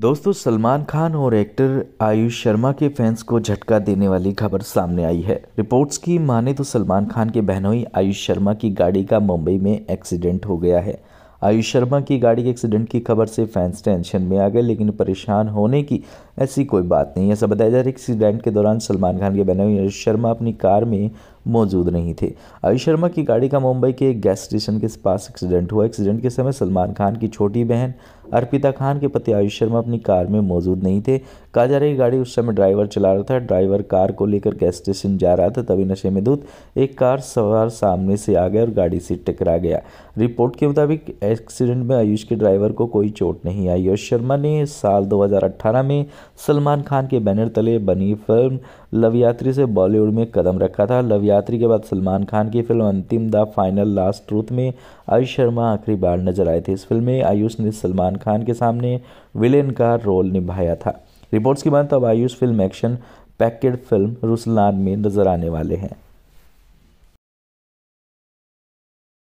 दोस्तों सलमान खान और एक्टर आयुष शर्मा के फैंस को झटका देने वाली खबर सामने आई है रिपोर्ट्स की माने तो सलमान खान के बहनोई आयुष शर्मा की गाड़ी का मुंबई में एक्सीडेंट हो गया है आयुष शर्मा की गाड़ी के एक्सीडेंट की खबर से फैंस टेंशन में आ गए लेकिन परेशान होने की ऐसी कोई बात नहीं ऐसा बताया जा रहा है एक्सीडेंट के दौरान सलमान खान के बहनोई आयुष शर्मा अपनी कार में मौजूद नहीं थे आयुष शर्मा की गाड़ी का मुंबई के गैस स्टेशन के पास एक्सीडेंट हुआ एक्सीडेंट के समय सलमान खान की छोटी बहन अर्पिता खान के पति आयुष शर्मा अपनी कार में मौजूद नहीं थे कहा जा रही गाड़ी उस समय ड्राइवर चला रहा था ड्राइवर कार को लेकर गैस स्टेशन जा रहा था तभी नशे में दूत एक कार सवार सामने से आ गया और गाड़ी से टकरा गया रिपोर्ट के मुताबिक एक्सीडेंट में आयुष के ड्राइवर को कोई चोट नहीं आई और शर्मा ने साल 2018 में सलमान खान के बैनर तले बनी फिल्म लव यात्री से बॉलीवुड में कदम रखा था लव यात्री के बाद सलमान खान की फिल्म अंतिम द फाइनल लास्ट ट्रूथ में आयुष शर्मा आखिरी बार नजर आए थे इस फिल्म में आयुष ने सलमान खान के सामने विलेन का रोल निभाया था रिपोर्ट्स की माने तो अब Ayush film action packed film Ruslan में नजर आने वाले हैं